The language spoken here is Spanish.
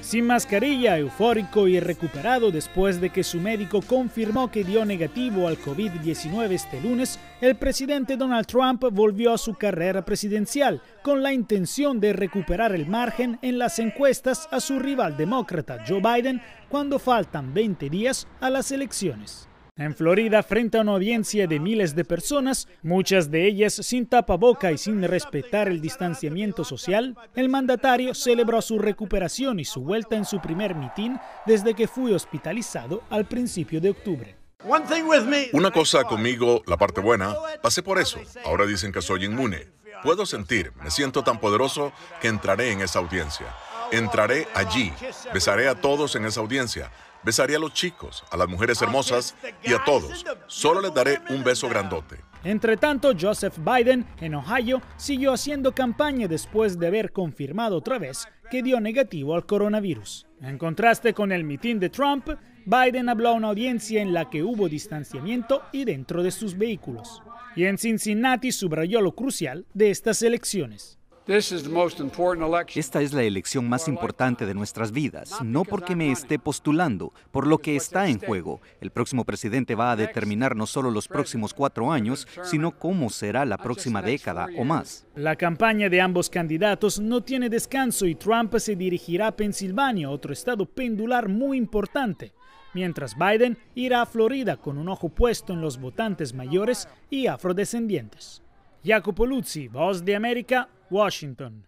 Sin mascarilla, eufórico y recuperado después de que su médico confirmó que dio negativo al COVID-19 este lunes, el presidente Donald Trump volvió a su carrera presidencial con la intención de recuperar el margen en las encuestas a su rival demócrata Joe Biden cuando faltan 20 días a las elecciones. En Florida, frente a una audiencia de miles de personas, muchas de ellas sin tapaboca y sin respetar el distanciamiento social, el mandatario celebró su recuperación y su vuelta en su primer mitin desde que fue hospitalizado al principio de octubre. Una cosa conmigo, la parte buena, pasé por eso. Ahora dicen que soy inmune. Puedo sentir, me siento tan poderoso que entraré en esa audiencia. Entraré allí, besaré a todos en esa audiencia, besaré a los chicos, a las mujeres hermosas y a todos. Solo les daré un beso grandote. Entre tanto, Joseph Biden en Ohio siguió haciendo campaña después de haber confirmado otra vez que dio negativo al coronavirus. En contraste con el mitin de Trump, Biden habló a una audiencia en la que hubo distanciamiento y dentro de sus vehículos. Y en Cincinnati subrayó lo crucial de estas elecciones. Esta es la elección más importante de nuestras vidas, no porque me esté postulando, por lo que está en juego. El próximo presidente va a determinar no solo los próximos cuatro años, sino cómo será la próxima década o más. La campaña de ambos candidatos no tiene descanso y Trump se dirigirá a Pensilvania, otro estado pendular muy importante mientras Biden irá a Florida con un ojo puesto en los votantes mayores y afrodescendientes. Jacopo Luzzi, Voz de América, Washington